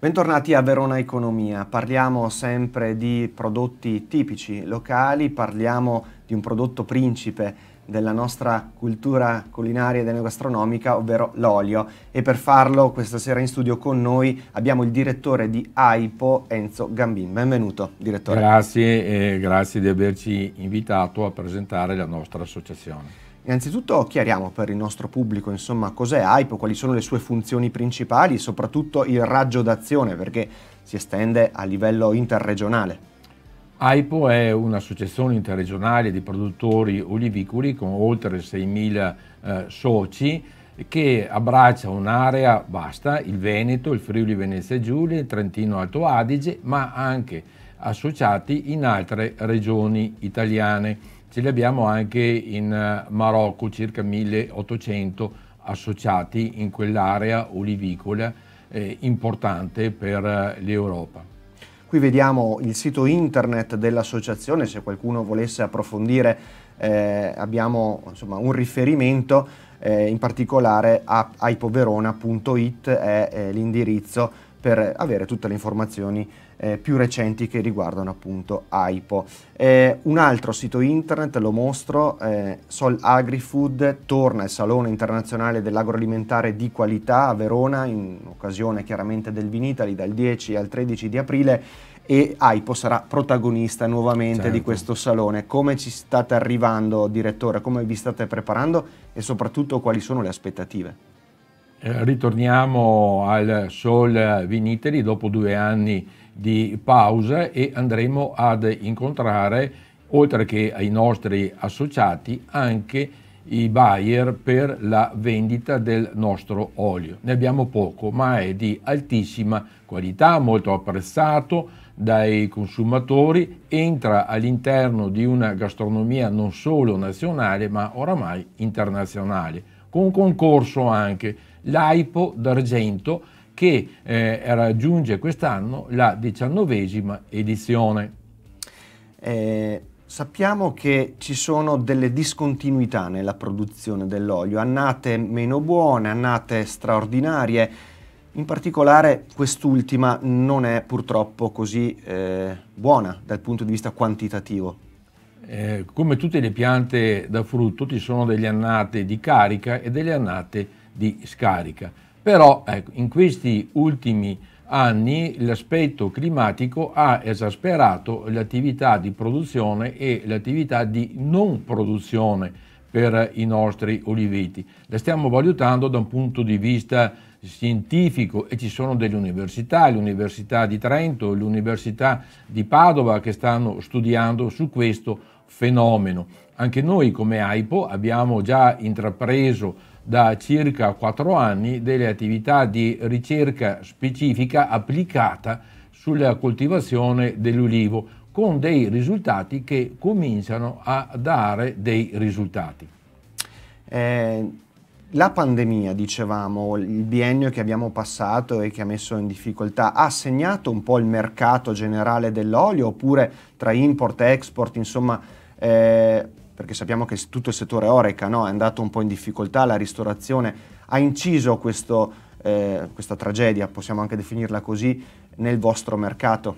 Bentornati a Verona Economia, parliamo sempre di prodotti tipici locali, parliamo di un prodotto principe della nostra cultura culinaria ed enogastronomica, ovvero l'olio. E per farlo questa sera in studio con noi abbiamo il direttore di AIPO, Enzo Gambin. Benvenuto, direttore. Grazie e grazie di averci invitato a presentare la nostra associazione. Innanzitutto chiariamo per il nostro pubblico insomma cos'è AIPO, quali sono le sue funzioni principali e soprattutto il raggio d'azione perché si estende a livello interregionale. AIPO è un'associazione interregionale di produttori olivicoli con oltre 6.000 eh, soci che abbraccia un'area vasta, il Veneto, il Friuli Venezia Giulia, il Trentino Alto Adige, ma anche associati in altre regioni italiane ce li abbiamo anche in eh, Marocco, circa 1800 associati in quell'area olivicola eh, importante per eh, l'Europa. Qui vediamo il sito internet dell'associazione, se qualcuno volesse approfondire eh, abbiamo insomma, un riferimento, eh, in particolare a ipoverona.it è eh, l'indirizzo per avere tutte le informazioni eh, più recenti che riguardano appunto AIPO. Eh, un altro sito internet, lo mostro, eh, Sol Agrifood torna al Salone Internazionale dell'Agroalimentare di Qualità a Verona in occasione chiaramente del Vinitali dal 10 al 13 di aprile e AIPO sarà protagonista nuovamente certo. di questo salone. Come ci state arrivando, direttore? Come vi state preparando e soprattutto quali sono le aspettative? Eh, ritorniamo al Sol Viniteri dopo due anni di pausa e andremo ad incontrare, oltre che ai nostri associati, anche i buyer per la vendita del nostro olio. Ne abbiamo poco, ma è di altissima qualità, molto apprezzato dai consumatori, entra all'interno di una gastronomia non solo nazionale, ma oramai internazionale, con concorso anche l'AIPO d'argento che eh, raggiunge quest'anno la diciannovesima edizione. Eh, sappiamo che ci sono delle discontinuità nella produzione dell'olio, annate meno buone, annate straordinarie. In particolare quest'ultima non è purtroppo così eh, buona dal punto di vista quantitativo. Eh, come tutte le piante da frutto ci sono delle annate di carica e delle annate di di scarica. Però ecco, in questi ultimi anni l'aspetto climatico ha esasperato l'attività di produzione e l'attività di non produzione per i nostri oliveti. La stiamo valutando da un punto di vista scientifico e ci sono delle università, l'Università di Trento, l'Università di Padova che stanno studiando su questo fenomeno. Anche noi come AIPO abbiamo già intrapreso da circa quattro anni delle attività di ricerca specifica applicata sulla coltivazione dell'ulivo con dei risultati che cominciano a dare dei risultati. Eh, la pandemia, dicevamo, il biennio che abbiamo passato e che ha messo in difficoltà, ha segnato un po' il mercato generale dell'olio oppure tra import e export, insomma, eh, perché sappiamo che tutto il settore Oreca no, è andato un po' in difficoltà, la ristorazione ha inciso questo, eh, questa tragedia, possiamo anche definirla così, nel vostro mercato?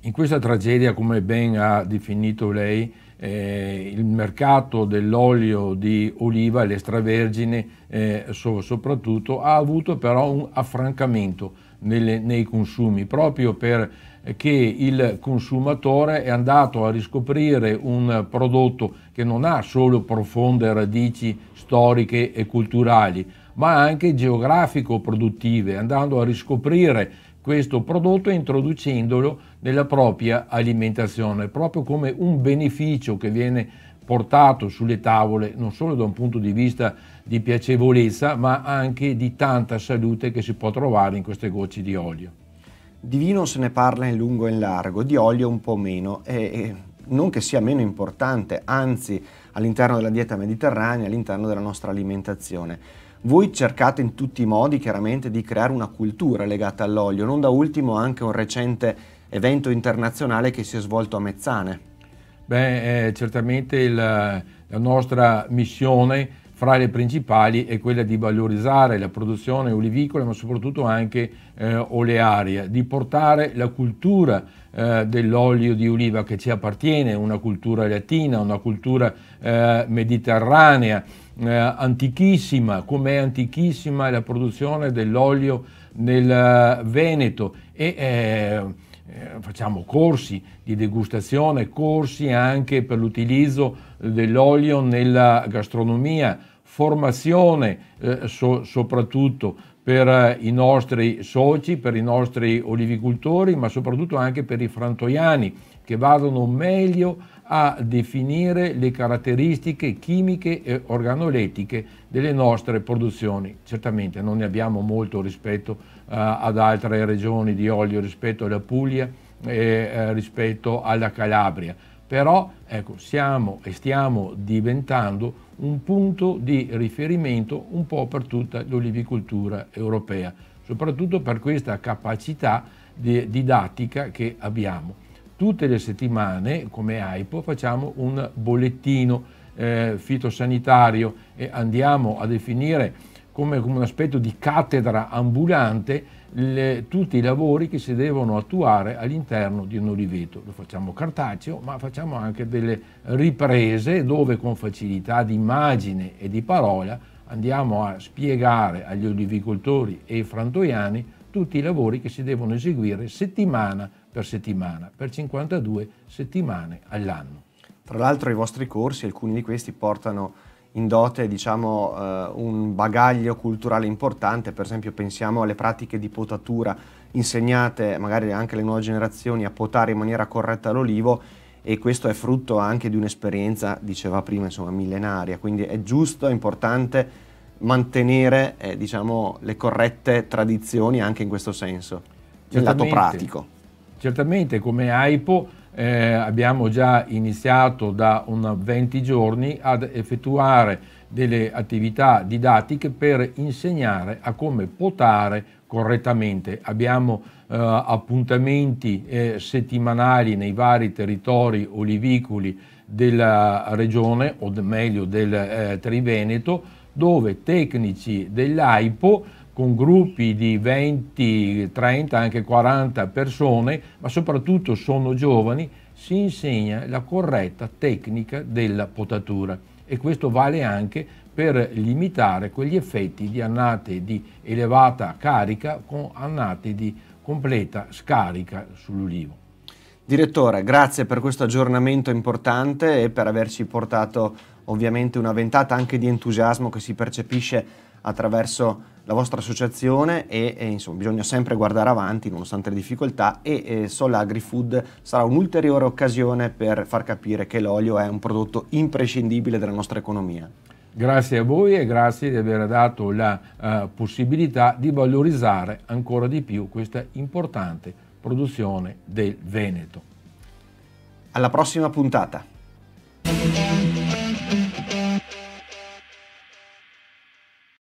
In questa tragedia, come ben ha definito lei, eh, il mercato dell'olio di oliva l'estravergine eh, so, soprattutto ha avuto però un affrancamento nelle, nei consumi proprio perché eh, il consumatore è andato a riscoprire un prodotto che non ha solo profonde radici storiche e culturali, ma anche geografico-produttive, andando a riscoprire questo prodotto introducendolo nella propria alimentazione, proprio come un beneficio che viene portato sulle tavole non solo da un punto di vista di piacevolezza, ma anche di tanta salute che si può trovare in queste gocce di olio. Di vino se ne parla in lungo e in largo, di olio un po' meno, e non che sia meno importante, anzi all'interno della dieta mediterranea, all'interno della nostra alimentazione. Voi cercate in tutti i modi chiaramente di creare una cultura legata all'olio, non da ultimo anche un recente evento internazionale che si è svolto a Mezzane. Beh, eh, certamente il, la nostra missione fra le principali è quella di valorizzare la produzione olivicola ma soprattutto anche eh, olearia, di portare la cultura eh, dell'olio di oliva che ci appartiene, una cultura latina, una cultura eh, mediterranea, eh, antichissima, come è antichissima la produzione dell'olio nel eh, Veneto e eh, eh, facciamo corsi di degustazione, corsi anche per l'utilizzo dell'olio nella gastronomia, formazione eh, so, soprattutto per eh, i nostri soci, per i nostri olivicoltori, ma soprattutto anche per i frantoiani che vadano meglio a definire le caratteristiche chimiche e organolettiche delle nostre produzioni. Certamente non ne abbiamo molto rispetto eh, ad altre regioni di olio rispetto alla Puglia e eh, rispetto alla Calabria. Però ecco, siamo e stiamo diventando un punto di riferimento un po' per tutta l'olivicoltura europea, soprattutto per questa capacità di didattica che abbiamo. Tutte le settimane, come AIPO, facciamo un bollettino eh, fitosanitario e andiamo a definire come, come un aspetto di cattedra ambulante le, tutti i lavori che si devono attuare all'interno di un oliveto. Lo facciamo cartaceo, ma facciamo anche delle riprese dove con facilità di immagine e di parola andiamo a spiegare agli olivicoltori e ai frantoiani tutti i lavori che si devono eseguire settimana per settimana, per 52 settimane all'anno. Tra l'altro i vostri corsi, alcuni di questi portano in dote diciamo, eh, un bagaglio culturale importante, per esempio pensiamo alle pratiche di potatura insegnate magari anche alle nuove generazioni a potare in maniera corretta l'olivo e questo è frutto anche di un'esperienza, diceva prima, insomma, millenaria, quindi è giusto, è importante mantenere eh, diciamo, le corrette tradizioni anche in questo senso, nel lato pratico. Certamente come AIPO eh, abbiamo già iniziato da 20 giorni ad effettuare delle attività didattiche per insegnare a come potare correttamente. Abbiamo eh, appuntamenti eh, settimanali nei vari territori olivicoli della regione, o meglio del eh, Triveneto, dove tecnici dell'AIPO con gruppi di 20, 30, anche 40 persone, ma soprattutto sono giovani, si insegna la corretta tecnica della potatura e questo vale anche per limitare quegli effetti di annate di elevata carica con annate di completa scarica sull'ulivo. Direttore, grazie per questo aggiornamento importante e per averci portato ovviamente una ventata anche di entusiasmo che si percepisce attraverso la vostra associazione e, e insomma, bisogna sempre guardare avanti nonostante le difficoltà e eh, Sola AgriFood sarà un'ulteriore occasione per far capire che l'olio è un prodotto imprescindibile della nostra economia. Grazie a voi e grazie di aver dato la uh, possibilità di valorizzare ancora di più questa importante produzione del Veneto. Alla prossima puntata.